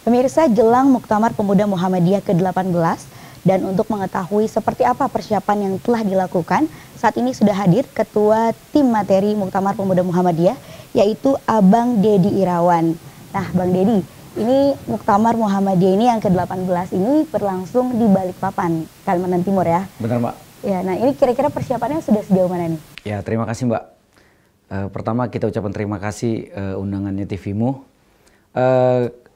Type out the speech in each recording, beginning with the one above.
Pemirsa jelang Muktamar Pemuda Muhammadiyah ke-18 dan untuk mengetahui seperti apa persiapan yang telah dilakukan, saat ini sudah hadir Ketua Tim Materi Muktamar Pemuda Muhammadiyah yaitu Abang Dedi Irawan. Nah, Bang Dedi, ini Muktamar Muhammadiyah ini yang ke-18 ini berlangsung di Balikpapan, Kalimantan Timur ya. Benar, Mbak. Ya, nah ini kira-kira persiapannya sudah sejauh mana nih? Ya, terima kasih, Mbak. Uh, pertama kita ucapkan terima kasih uh, undangannya TVMU. Uh, eh,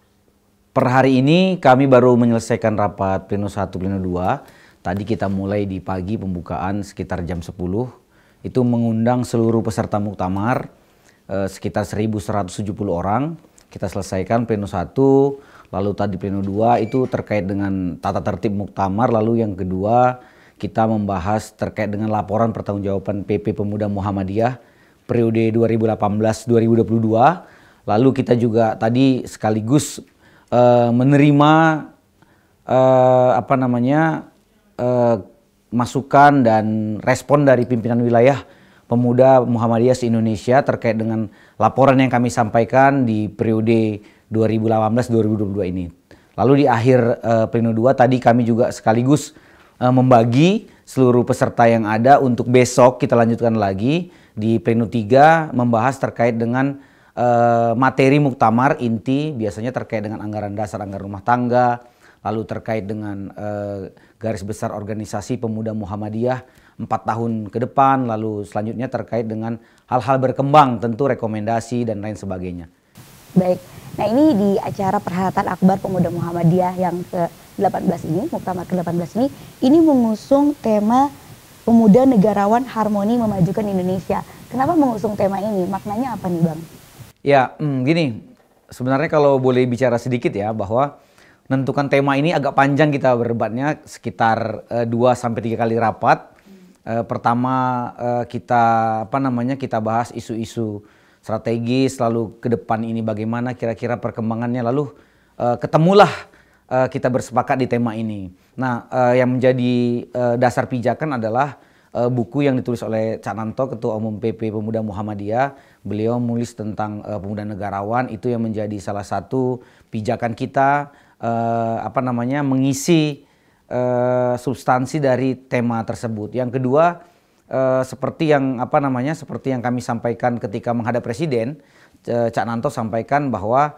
Per hari ini kami baru menyelesaikan rapat pleno 1, pleno 2. Tadi kita mulai di pagi pembukaan sekitar jam 10. Itu mengundang seluruh peserta muktamar eh, sekitar 1170 orang. Kita selesaikan pleno 1, lalu tadi pleno 2 itu terkait dengan tata tertib muktamar, lalu yang kedua kita membahas terkait dengan laporan pertanggungjawaban PP Pemuda Muhammadiyah periode 2018-2022. Lalu kita juga tadi sekaligus Eh, menerima uh, apa namanya uh, masukan dan respon dari pimpinan wilayah pemuda Muhammadiyah se-Indonesia terkait dengan laporan yang kami sampaikan di periode 2018-2022 ini. Lalu di akhir uh, Pleno 2 tadi kami juga sekaligus uh, membagi seluruh peserta yang ada untuk besok kita lanjutkan lagi di periode 3 membahas terkait dengan Eh, materi muktamar inti biasanya terkait dengan anggaran dasar, anggaran rumah tangga, lalu terkait dengan uh, garis besar organisasi pemuda Muhammadiyah empat tahun ke depan, lalu selanjutnya terkait dengan hal-hal berkembang tentu rekomendasi dan lain sebagainya. Baik, nah ini di acara perhelatan akbar pemuda Muhammadiyah yang ke-18 ini, muktamar ke-18 ini, ini mengusung tema pemuda negarawan harmoni memajukan Indonesia. Kenapa mengusung tema ini? Maknanya apa nih Bang? Ya, hmm, gini, sebenarnya kalau boleh bicara sedikit ya bahwa menentukan tema ini agak panjang kita berdebatnya sekitar uh, sampai tiga kali rapat. Uh, pertama uh, kita apa namanya kita bahas isu-isu strategis lalu ke depan ini bagaimana kira-kira perkembangannya lalu uh, ketemulah uh, kita bersepakat di tema ini. Nah, uh, yang menjadi uh, dasar pijakan adalah buku yang ditulis oleh Cak Nanto Ketua Umum PP Pemuda Muhammadiyah beliau menulis tentang uh, pemuda negarawan itu yang menjadi salah satu pijakan kita uh, apa namanya mengisi uh, substansi dari tema tersebut. Yang kedua uh, seperti yang apa namanya seperti yang kami sampaikan ketika menghadap presiden uh, Cak Nanto sampaikan bahwa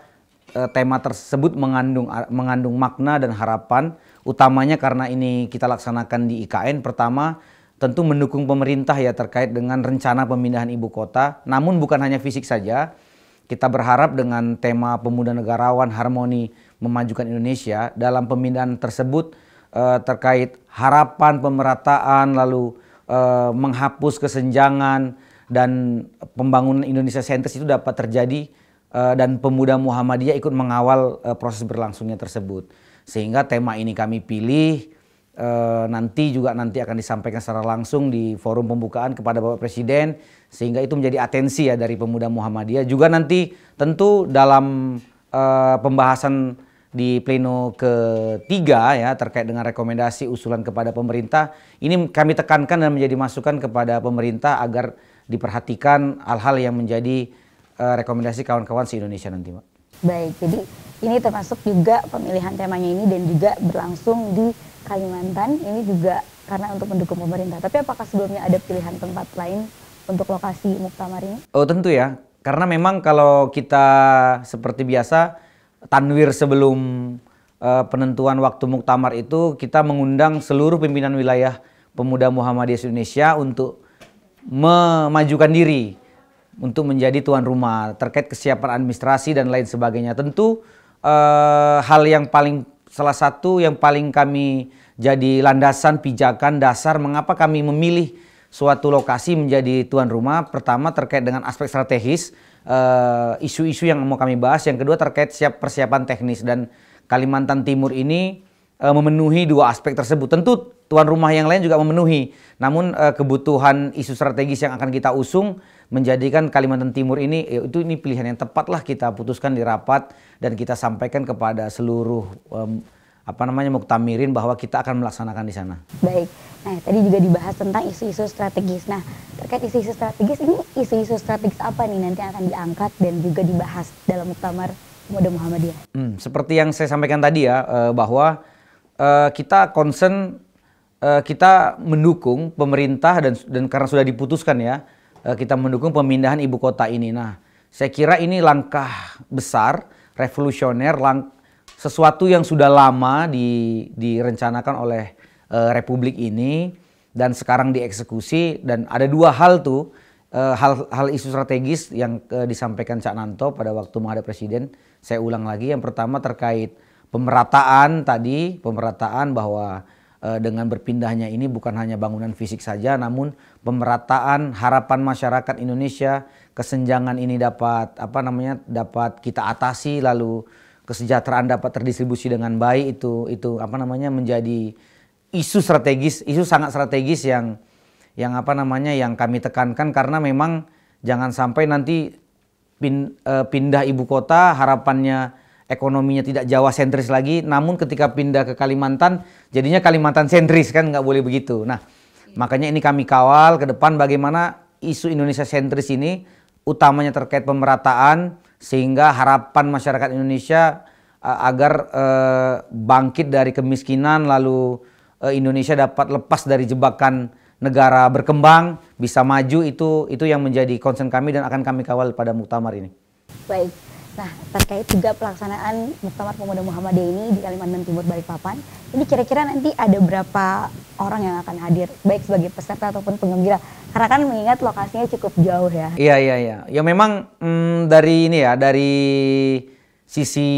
uh, tema tersebut mengandung mengandung makna dan harapan utamanya karena ini kita laksanakan di IKN pertama tentu mendukung pemerintah ya terkait dengan rencana pemindahan ibu kota. Namun bukan hanya fisik saja, kita berharap dengan tema pemuda negarawan harmoni memajukan Indonesia dalam pemindahan tersebut eh, terkait harapan pemerataan lalu eh, menghapus kesenjangan dan pembangunan Indonesia sentris itu dapat terjadi eh, dan pemuda Muhammadiyah ikut mengawal eh, proses berlangsungnya tersebut. Sehingga tema ini kami pilih e, nanti juga nanti akan disampaikan secara langsung di forum pembukaan kepada Bapak Presiden sehingga itu menjadi atensi ya dari pemuda Muhammadiyah juga nanti tentu dalam e, pembahasan di pleno ketiga ya terkait dengan rekomendasi usulan kepada pemerintah ini kami tekankan dan menjadi masukan kepada pemerintah agar diperhatikan hal-hal yang menjadi e, rekomendasi kawan-kawan si indonesia nanti Pak. Baik, jadi ini termasuk juga pemilihan temanya ini dan juga berlangsung di Kalimantan. Ini juga karena untuk mendukung pemerintah. Tapi apakah sebelumnya ada pilihan tempat lain untuk lokasi muktamar ini? Oh tentu ya, karena memang kalau kita seperti biasa tanwir sebelum uh, penentuan waktu muktamar itu kita mengundang seluruh pimpinan wilayah pemuda Muhammadiyah Indonesia untuk memajukan diri untuk menjadi tuan rumah terkait kesiapan administrasi dan lain sebagainya. Tentu eh, hal yang paling salah satu yang paling kami jadi landasan pijakan dasar mengapa kami memilih suatu lokasi menjadi tuan rumah pertama terkait dengan aspek strategis eh, isu-isu eh, yang mau kami bahas yang kedua terkait siap persiapan teknis dan Kalimantan Timur ini uh, memenuhi dua aspek tersebut. Tentu tuan rumah yang lain juga memenuhi. Namun uh, kebutuhan isu strategis yang akan kita usung menjadikan Kalimantan Timur ini ya, itu ini pilihan yang tepatlah kita putuskan di rapat dan kita sampaikan kepada seluruh um, apa namanya muktamirin bahwa kita akan melaksanakan di sana. Baik. Nah, tadi juga dibahas tentang isu-isu strategis. Nah, terkait isu-isu strategis ini isu-isu strategis apa nih nanti akan diangkat dan juga dibahas dalam muktamar Pemuda Muhammadiyah? Hmm, seperti yang saya sampaikan tadi ya bahwa Eh, kita concern uh, kita mendukung pemerintah dan dan karena sudah diputuskan ya uh, kita mendukung pemindahan ibu kota ini. Nah, saya kira ini langkah besar, revolusioner, lang sesuatu yang sudah lama di, direncanakan oleh uh, republik ini dan sekarang dieksekusi dan ada dua hal tuh hal-hal isu strategis yang disampaikan Cak Nanto pada waktu menghadap presiden. Saya ulang lagi, yang pertama terkait pemerataan tadi, pemerataan bahwa e, dengan berpindahnya ini bukan hanya bangunan fisik saja namun pemerataan harapan masyarakat Indonesia, kesenjangan ini dapat apa namanya? dapat kita atasi lalu kesejahteraan dapat terdistribusi dengan baik itu itu apa namanya menjadi isu strategis, isu sangat strategis yang yang apa namanya yang kami tekankan karena memang jangan sampai nanti e, pindah ibu kota harapannya ekonominya tidak Jawa sentris lagi, namun ketika pindah ke Kalimantan, jadinya Kalimantan sentris kan nggak boleh begitu. Nah, iya. makanya ini kami kawal ke depan bagaimana isu Indonesia sentris ini, utamanya terkait pemerataan, sehingga harapan masyarakat Indonesia eh, agar eh, bangkit dari kemiskinan, lalu eh, Indonesia dapat lepas dari jebakan negara berkembang bisa maju itu itu yang menjadi concern kami dan akan kami kawal pada muktamar ini. Baik. Nah, terkait juga pelaksanaan Muktamar Pemuda Muhammadiyah ini di Kalimantan Timur Balikpapan, ini kira-kira nanti ada berapa orang yang akan hadir, baik sebagai peserta ataupun penggembira? Karena kan mengingat lokasinya cukup jauh ya. Iya, iya, iya. Ya memang mm, dari ini ya, dari sisi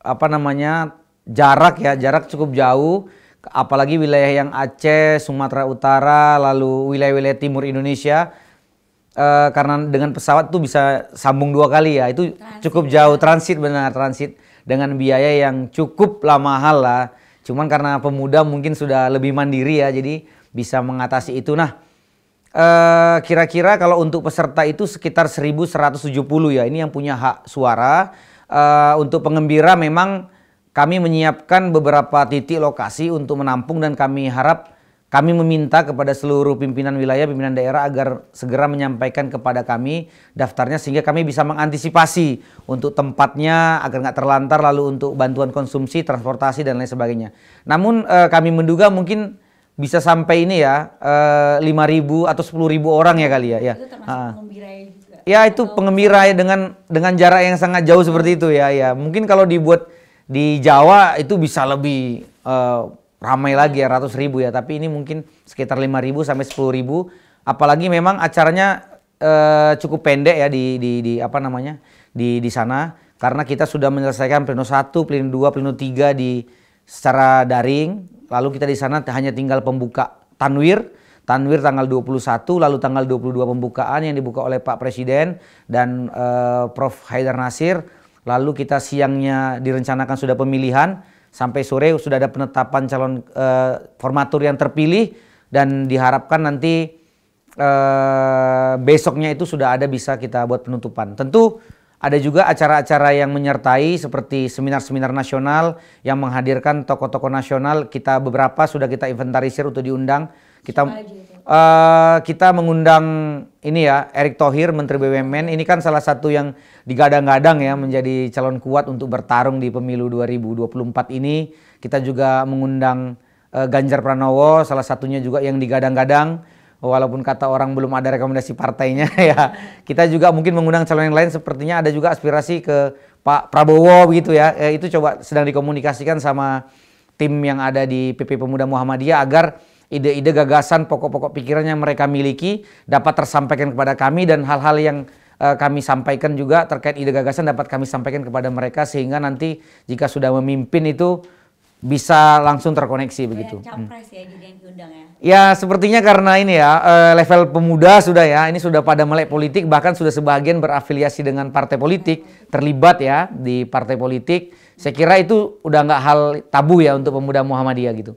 apa namanya jarak ya, jarak cukup jauh. Apalagi wilayah yang Aceh, Sumatera Utara, lalu wilayah-wilayah timur Indonesia, uh, karena dengan pesawat tuh bisa sambung dua kali ya itu transit. cukup ya. jauh transit benar transit dengan biaya yang cukup lah mahal lah cuman karena pemuda mungkin sudah lebih mandiri ya jadi bisa mengatasi itu nah kira eh, kira-kira kalau untuk peserta itu sekitar 1170 ya ini yang punya hak suara uh, untuk pengembira memang kami menyiapkan beberapa titik lokasi untuk menampung dan kami harap kami meminta kepada seluruh pimpinan wilayah, pimpinan daerah agar segera menyampaikan kepada kami daftarnya sehingga kami bisa mengantisipasi untuk tempatnya agar nggak terlantar lalu untuk bantuan konsumsi, transportasi dan lain sebagainya. Namun eh, kami menduga mungkin bisa sampai ini ya eh, lima eh, ribu atau sepuluh ribu orang ya kali ya. ya. Itu termasuk ah. juga. Ya itu atau... pengembira dengan dengan jarak yang sangat jauh seperti itu ya ya. Mungkin kalau dibuat di Jawa itu bisa lebih eh, ramai lagi ya ratus ribu ya tapi ini mungkin sekitar lima ribu sampai sepuluh ribu apalagi memang acaranya eh, cukup pendek ya di, di, di apa namanya di di sana karena kita sudah menyelesaikan pleno satu pleno dua pleno tiga di secara daring lalu kita di sana hanya tinggal pembuka tanwir Tanwir tanggal 21, lalu tanggal 22 pembukaan yang dibuka oleh Pak Presiden dan uh, Prof. Haidar Nasir. Lalu kita siangnya direncanakan sudah pemilihan, sampai sore sudah ada penetapan calon uh, formatur yang terpilih dan diharapkan nanti uh, besoknya itu sudah ada bisa kita buat penutupan. Tentu ada juga acara-acara yang menyertai seperti seminar-seminar nasional yang menghadirkan tokoh-tokoh nasional kita beberapa sudah kita inventarisir untuk diundang. Kita uh, kita mengundang ini ya Erick Thohir Menteri BUMN ini kan salah satu yang digadang-gadang ya menjadi calon kuat untuk bertarung di pemilu 2024 ini kita juga mengundang uh, Ganjar Pranowo salah satunya juga yang digadang-gadang walaupun kata orang belum ada rekomendasi partainya ya kita juga mungkin mengundang calon yang lain sepertinya ada juga aspirasi ke Pak Prabowo begitu ya eh, itu coba sedang dikomunikasikan sama tim yang ada di PP Pemuda Muhammadiyah agar ide-ide gagasan, pokok-pokok pikiran yang mereka miliki dapat tersampaikan kepada kami dan hal-hal yang eh, kami sampaikan juga terkait ide gagasan dapat kami sampaikan kepada mereka sehingga nanti jika sudah memimpin itu bisa langsung terkoneksi begitu. Hmm. Capres ya jadi yang diundang ya. Ya sepertinya karena ini ya eh, level pemuda sudah ya ini sudah pada melek politik bahkan sudah sebagian berafiliasi dengan partai politik terlibat ya di partai politik. Saya kira itu udah nggak hal tabu ya untuk pemuda Muhammadiyah gitu.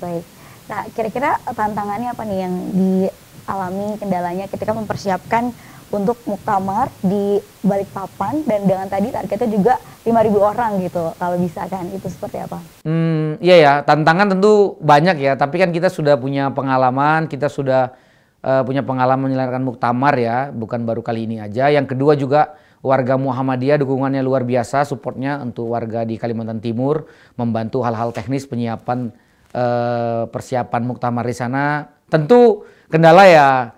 Baik. Nah, kira-kira tantangannya apa nih yang dialami kendalanya ketika mempersiapkan untuk muktamar di Balikpapan dan dengan tadi targetnya juga 5.000 orang gitu kalau bisa kan itu seperti apa? Hmm, iya ya tantangan tentu banyak ya tapi kan kita sudah punya pengalaman kita sudah uh, punya pengalaman menyelenggarakan muktamar ya bukan baru kali ini aja yang kedua juga warga Muhammadiyah dukungannya luar biasa supportnya untuk warga di Kalimantan Timur membantu hal-hal teknis penyiapan Eh, persiapan muktamar di sana. Tentu kendala ya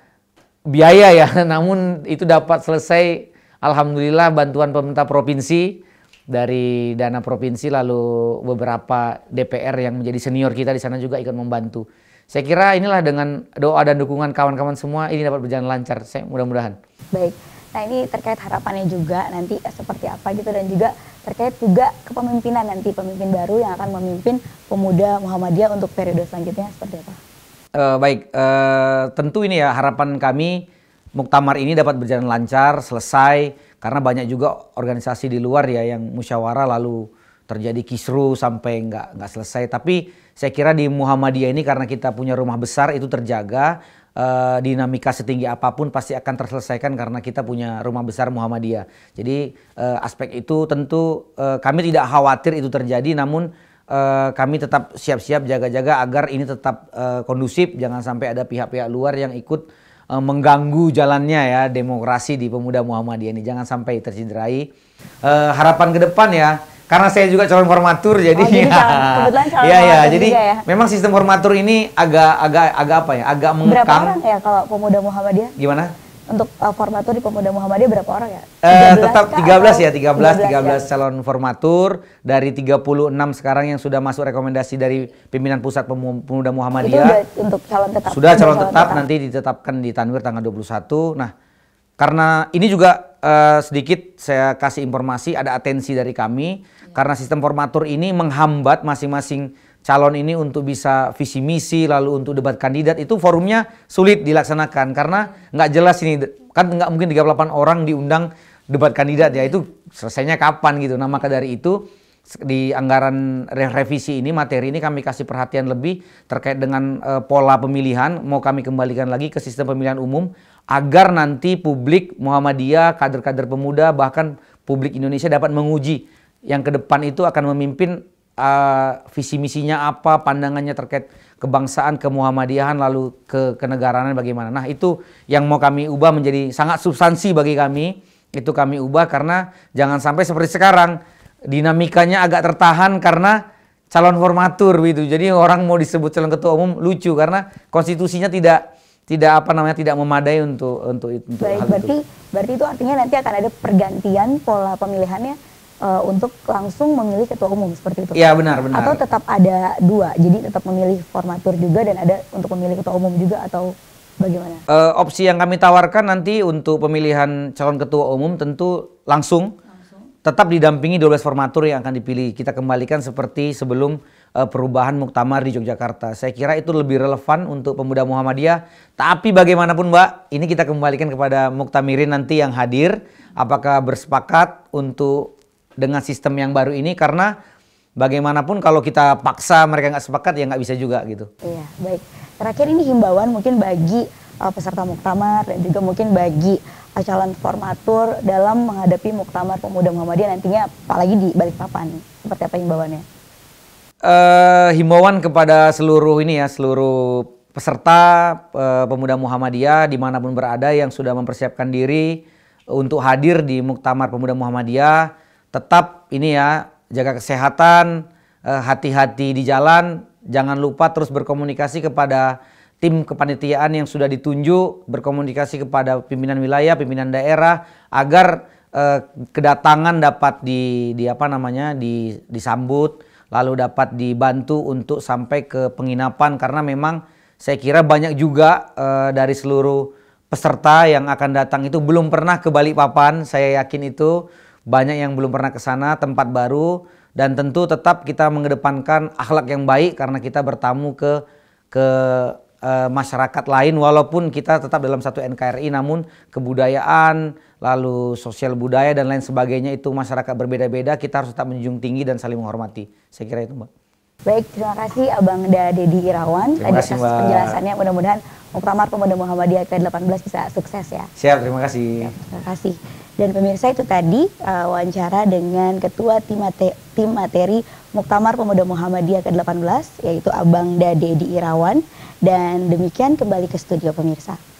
biaya ya, namun itu dapat selesai alhamdulillah bantuan pemerintah provinsi dari dana provinsi lalu beberapa DPR yang menjadi senior kita di sana juga ikut membantu. Saya kira inilah dengan doa dan dukungan kawan-kawan semua ini dapat berjalan lancar. Saya mudah-mudahan. Baik. Nah, ini terkait harapannya juga nanti seperti apa gitu dan juga terkait juga kepemimpinan nanti pemimpin baru yang akan memimpin pemuda Muhammadiyah untuk periode selanjutnya seperti apa? Uh, baik, uh, tentu ini ya harapan kami muktamar ini dapat berjalan lancar, selesai karena banyak juga organisasi di luar ya yang musyawarah lalu terjadi kisru sampai nggak nggak selesai. Tapi saya kira di Muhammadiyah ini karena kita punya rumah besar itu terjaga, Eh, dinamika setinggi apapun pasti akan terselesaikan karena kita punya rumah besar Muhammadiyah. Jadi uh, aspek itu tentu uh, kami tidak khawatir itu terjadi namun uh, kami tetap siap-siap jaga-jaga agar ini tetap uh, kondusif jangan sampai ada pihak-pihak luar yang ikut uh, mengganggu jalannya ya demokrasi di pemuda Muhammadiyah ini jangan sampai tercederai. Uh, harapan ke depan ya karena saya juga calon formatur jadi, oh, jadi ya, calon, calon ya, ya jadi ya. memang sistem formatur ini agak agak agak apa ya agak mengekang berapa orang ya kalau pemuda Muhammadiyah gimana untuk uh, formatur di Pemuda Muhammadiyah berapa orang ya? 13 uh, eh, tetap 13 ya, 13 13, 13 ya. calon formatur dari 36 sekarang yang sudah masuk rekomendasi dari pimpinan pusat Pemuda Muhammadiyah. Itu untuk calon tetap. Sudah calon, calon tetap, tetap nanti ditetapkan di Tanwir tanggal 21. Nah, karena ini juga uh, sedikit saya kasih informasi ada atensi dari kami ya. karena sistem formatur ini menghambat masing-masing calon ini untuk bisa visi misi lalu untuk debat kandidat itu forumnya sulit dilaksanakan karena nggak jelas ini kan nggak mungkin 38 orang diundang debat kandidat ya itu selesainya kapan gitu nah maka dari itu di anggaran revisi ini materi ini kami kasih perhatian lebih terkait dengan e, pola pemilihan mau kami kembalikan lagi ke sistem pemilihan umum agar nanti publik Muhammadiyah kader-kader pemuda bahkan publik Indonesia dapat menguji yang ke depan itu akan memimpin e, visi misinya apa pandangannya terkait kebangsaan kemuhammadiyahan lalu ke kenegaraan bagaimana nah itu yang mau kami ubah menjadi sangat substansi bagi kami itu kami ubah karena jangan sampai seperti sekarang dinamikanya agak tertahan karena calon formatur gitu. Jadi orang mau disebut calon ketua umum lucu karena konstitusinya tidak tidak apa namanya tidak memadai untuk untuk itu. Baik, hal berarti itu. berarti itu artinya nanti akan ada pergantian pola pemilihannya uh, untuk langsung memilih ketua umum seperti itu. Iya benar benar. Atau tetap ada dua, jadi tetap memilih formatur juga dan ada untuk memilih ketua umum juga atau bagaimana? Uh, opsi yang kami tawarkan nanti untuk pemilihan calon ketua umum tentu langsung tetap didampingi 12 formatur yang akan dipilih. Kita kembalikan seperti sebelum uh, perubahan muktamar di Yogyakarta. Saya kira itu lebih relevan untuk pemuda Muhammadiyah. Tapi bagaimanapun Mbak, ini kita kembalikan kepada muktamirin nanti yang hadir. Apakah bersepakat untuk dengan sistem yang baru ini karena bagaimanapun kalau kita paksa mereka nggak sepakat ya nggak bisa juga gitu. Iya baik. Terakhir ini himbauan mungkin bagi uh, peserta muktamar dan juga mungkin bagi calon formatur dalam menghadapi muktamar pemuda Muhammadiyah nantinya apalagi di Balikpapan seperti apa himbauannya? Uh, himbauan kepada seluruh ini ya seluruh peserta uh, pemuda Muhammadiyah dimanapun berada yang sudah mempersiapkan diri untuk hadir di muktamar pemuda Muhammadiyah tetap ini ya jaga kesehatan hati-hati uh, di jalan jangan lupa terus berkomunikasi kepada tim kepanitiaan yang sudah ditunjuk berkomunikasi kepada pimpinan wilayah, pimpinan daerah agar eh, kedatangan dapat di, di apa namanya di, disambut lalu dapat dibantu untuk sampai ke penginapan karena memang saya kira banyak juga eh, dari seluruh peserta yang akan datang itu belum pernah ke Bali Papan, saya yakin itu banyak yang belum pernah ke sana tempat baru dan tentu tetap kita mengedepankan akhlak yang baik karena kita bertamu ke ke uh, masyarakat lain walaupun kita tetap dalam satu NKRI namun kebudayaan lalu sosial budaya dan lain sebagainya itu masyarakat berbeda-beda kita harus tetap menjunjung tinggi dan saling menghormati. Saya kira itu Mbak. Baik, terima kasih Abang Da Dedi Irawan terima kasih, atas penjelasannya. Mudah-mudahan Muktamar Pemuda Muhammadiyah ke-18 bisa sukses ya. Siap, terima kasih. Ya, terima kasih. Dan pemirsa itu tadi uh, wawancara dengan Ketua Tim, Mate Tim Materi Muktamar Pemuda Muhammadiyah ke-18 yaitu Abang Dedi Irawan dan demikian kembali ke studio pemirsa.